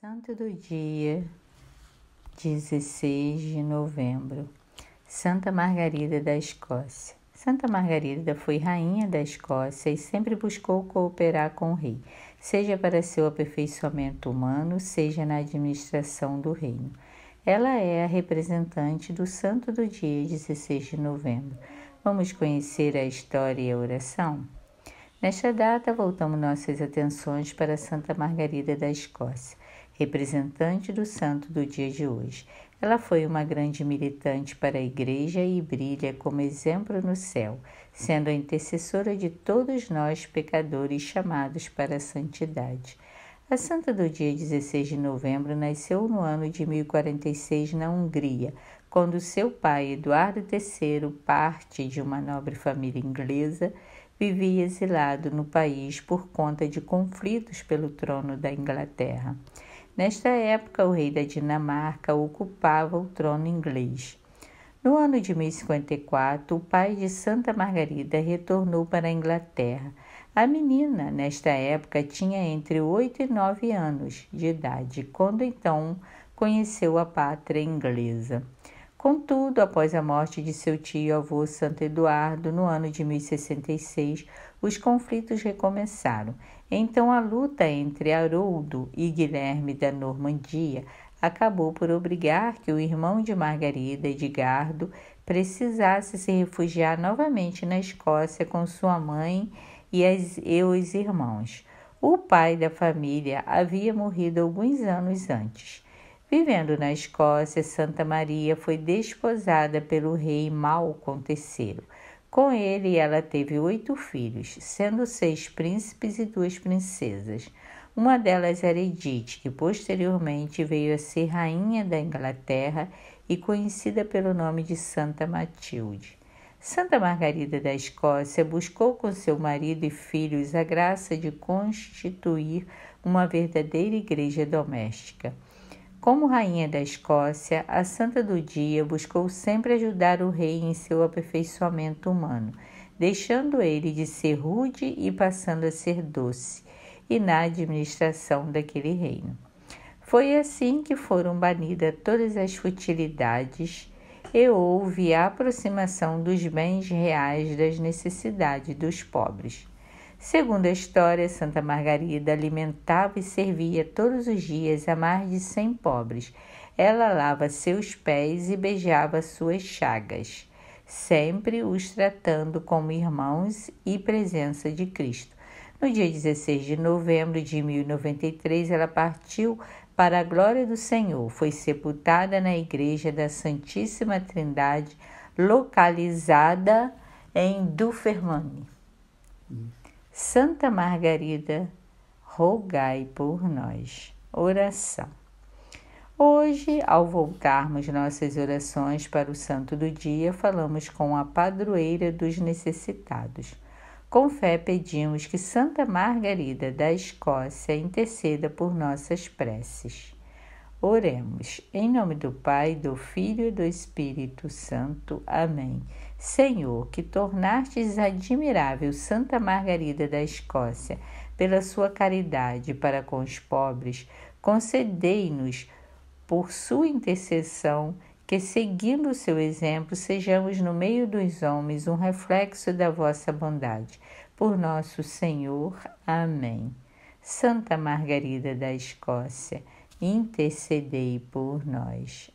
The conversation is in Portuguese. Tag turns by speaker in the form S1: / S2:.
S1: Santo do dia 16 de novembro, Santa Margarida da Escócia. Santa Margarida foi rainha da Escócia e sempre buscou cooperar com o rei, seja para seu aperfeiçoamento humano, seja na administração do reino. Ela é a representante do Santo do dia 16 de novembro. Vamos conhecer a história e a oração? Nesta data, voltamos nossas atenções para Santa Margarida da Escócia representante do santo do dia de hoje. Ela foi uma grande militante para a igreja e brilha como exemplo no céu, sendo a intercessora de todos nós pecadores chamados para a santidade. A santa do dia 16 de novembro nasceu no ano de 1046 na Hungria, quando seu pai, Eduardo III, parte de uma nobre família inglesa, vivia exilado no país por conta de conflitos pelo trono da Inglaterra. Nesta época, o rei da Dinamarca ocupava o trono inglês. No ano de 1054, o pai de Santa Margarida retornou para a Inglaterra. A menina, nesta época, tinha entre 8 e 9 anos de idade, quando então conheceu a pátria inglesa. Contudo, após a morte de seu tio avô Santo Eduardo, no ano de 1066, os conflitos recomeçaram. Então, a luta entre Haroldo e Guilherme da Normandia acabou por obrigar que o irmão de Margarida, Edgardo, precisasse se refugiar novamente na Escócia com sua mãe e, as, e os irmãos. O pai da família havia morrido alguns anos antes. Vivendo na Escócia, Santa Maria foi desposada pelo rei Malcolm III. Com ele, ela teve oito filhos, sendo seis príncipes e duas princesas. Uma delas era Edith, que posteriormente veio a ser rainha da Inglaterra e conhecida pelo nome de Santa Matilde. Santa Margarida da Escócia buscou com seu marido e filhos a graça de constituir uma verdadeira igreja doméstica. Como rainha da Escócia, a santa do dia buscou sempre ajudar o rei em seu aperfeiçoamento humano, deixando ele de ser rude e passando a ser doce, e na administração daquele reino. Foi assim que foram banidas todas as futilidades e houve a aproximação dos bens reais das necessidades dos pobres. Segundo a história, Santa Margarida alimentava e servia todos os dias a mais de cem pobres. Ela lava seus pés e beijava suas chagas, sempre os tratando como irmãos e presença de Cristo. No dia 16 de novembro de 1093, ela partiu para a glória do Senhor. Foi sepultada na igreja da Santíssima Trindade, localizada em Dufermane. Isso. Santa Margarida, rogai por nós. Oração. Hoje, ao voltarmos nossas orações para o santo do dia, falamos com a padroeira dos necessitados. Com fé pedimos que Santa Margarida da Escócia interceda por nossas preces. Oremos, em nome do Pai, do Filho e do Espírito Santo. Amém. Senhor, que tornastes admirável Santa Margarida da Escócia pela sua caridade para com os pobres, concedei-nos, por sua intercessão, que, seguindo o seu exemplo, sejamos no meio dos homens um reflexo da vossa bondade. Por nosso Senhor. Amém. Santa Margarida da Escócia, intercedei por nós.